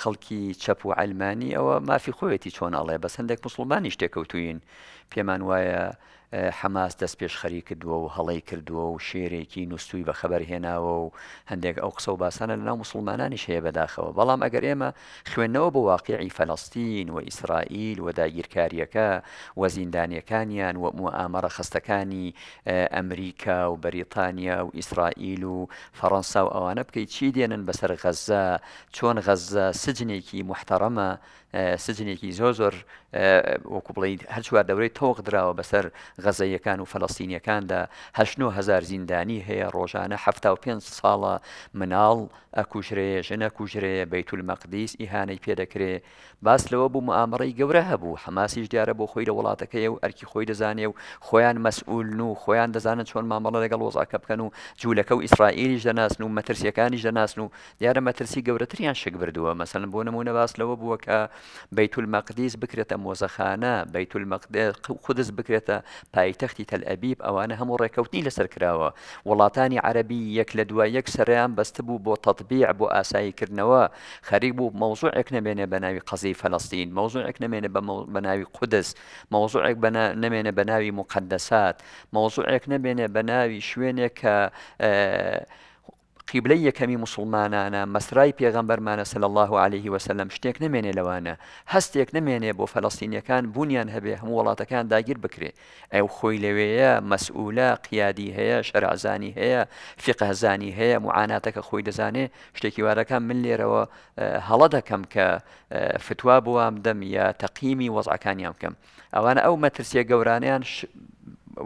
خەڵکی چەپ و ئەلمانی ئەوە مافی خۆیەتی چۆن ئەڵێ بەس هەندێک مسلمانی شتێککەوتوین پێمان وایە حەماس دەست پێش خەری کردووە و هەڵی کردووە و شێرێکی نووسوی بە خەبەر هێناوە و هەندێک ئەو قسە و باسانە لەناو مسلمانانیش هەیە بەداخەوە بەڵام ئەگەر ئێمە خوێندنەوە بە واقعی فەلستین و ئیسرائیل و داگیرکاریەکە و زیندانیەکانیان و مو ئامەرە خستەکانی ئەمریکا و بەریتانیا و ئیسرائیل و فەڕەنسا و ئەوانە بکەیت چی دێنن بەسەر غەزە چۆن غەزە سجنێکی محتەرەمە سجنێکی زۆ زۆر وەکو بڵیت هەرچوار دەورەی تۆق درراوە بەسەر غەزەیەکان و فەلەستینیەکاندا هزار زیندانی هەیە ڕۆژانە ه پێ ساڵە مناڵ ئەکوژرەیە ژنە کوژرەیە بەیتول مەقدیس ئیهانەی پێدەکرێ باس لەوە بوو مامەڕی گەورە هەبوو حماسیش دیارە بۆ خۆی لە وڵاتەکەی و ئەرکی خۆی دەزانێ و خۆیان مەسئول و خۆیان دەزانن چۆن مامەڵە لەگەڵ وەزاکە بکەن و جوولەکە و ئیسرائیلیش دەناسن و مەترسیەکانیش دەناسن و دیارە مەترسی گەورەتریان شک بردووە مەسەن بۆ نمونە باس لەوە بووە کە بەیتول مەقدیس بکرێتە مۆزەخانە بەیتول مەقدس خودس بکرێتە پایتەختی تەلئەبیب ئەوانە هەموو ڕێکەوتنی لەسەر کراوە وڵاتانی عربی یەک لە دوای یەک سەریان بەست بوو بۆ تەطبیع بۆ ئاساییکردنەوە خەریب بوو مەوزوعێک نەبێنێ بە ناوی قەزی فەلستین مەوزوعێک نمێنێ بە ناوی قودس مەوزوعێک نمێنێ بە ناوی مقدسات مەوزوعێک نەبێنێ بە ناوی شوێنێک کە قیبلەی یەکەمی مسلمانانە مەسرای پێغەمبەرمانە سل الله عليه وسلم شتێک نمێنێ لەوانە هەستێک نمێنێ بۆ فەلستینیەکان بوونیان هەبێ هەموو وڵاتەکان داگیر بکرێ ئەو خۆی لەوەیە مەسئولە قیادی هەیە شەرعزانی هەیە فقەزانی هەیە معاناتەکە خۆی دەزانێ شتێکی وارەکان من لێرەوە هەڵە دەکەم کە فتوا بووام دەم یا تەقیمی وەزعەکانیان بکەم ئەوانە ئەو مەترسیە گەورانیان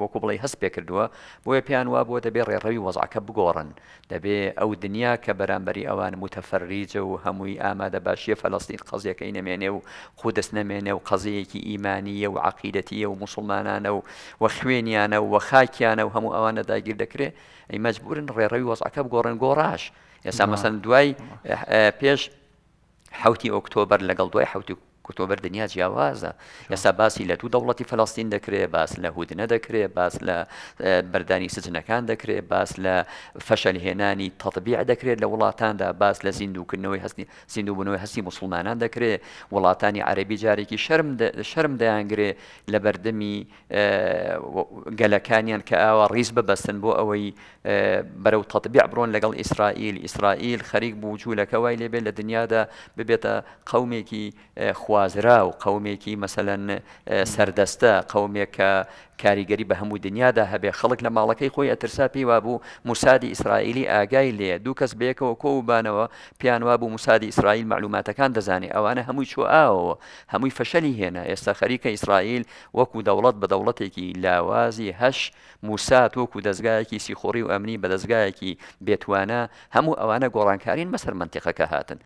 وەکو بڵی هەست پێ کردووە بۆیە پیان وا بۆ دەبێ ڕێڕەوی وەزعکە بگۆڕن دەبێ ئەو دنیا کە بەرامبەری ئەوان متەفەرریجە و هەمووی ئامادە باشیە فەلستین قەزیەکەی نەمێنێ و خو دەست نەمێنێ و قەزەیەکی ئیمانیە و عقیدەتیە و مسلمانانە و وە خوێنیانە و وە خاکیانە و هەموو ئەوانە داگیر دەکرێت ئەی مەجبورن ڕێڕەوی وەزعکە بگۆڕن گۆڕاش ئێستا مەسەن دوای پێش حوتی ئۆکتۆبر لەگەڵ دوای حوتی کۆتۆبەر دنیا جیاوازە ئێستا باسی لە تو دەوڵەتی فەلاستین دەکرێت باس لە هودنە دەکرێت باس لە بەردانی سجنەکان دەکرێت باس لە فەشەل هێنانی تەطببیع دەکرێت لە وڵاتاندا باس لە زیندوکردنەوەی هەستی زیندوبوونەوەی هەستی مسلمانان دەکرێت وڵاتانی عربی جارێکی شەرم دەیانگرێت لە بەردەمی گەلەکانیان کە ئاوا ڕیز ببەستن بۆ ئەوەی بەرەو تەطببیع بڕۆن لەگەڵ ئیسرائیل ئیسرائیل خەریک بوو جوولەکەوای لێبێت لە دنیادا ببێتە قومێکی خوا خوازرا و قومێکی مەسەن سەردەستە قومێک کە کاریگەری بە هەموو دنیادا هەبێ خەڵک لە ماڵەکەی خۆی ئەترسا پێیوا بوو موسادی ئیسرائیلی ئاگای لێ دوو کەس بەیەکەوە کۆبانەوە پیانوا بوو موسادی ئیسرائیل معلوماتەکان دەزانێت ئەوانە هەمووی چۆ ئاوەوە هەمووی فەشەلی هێنا ئێستا خەریکە ئیسرائیل وەکو دەوڵەت بە دەوڵەتێکی لاوازی هەش موسات وەکو دەستگایەکی سیخۆڕی و ئەمنی بە دەستگایەکی بێتوانە هەموو ئەوانە گۆڕانکارین بەسەر منتیقەکە هاتن.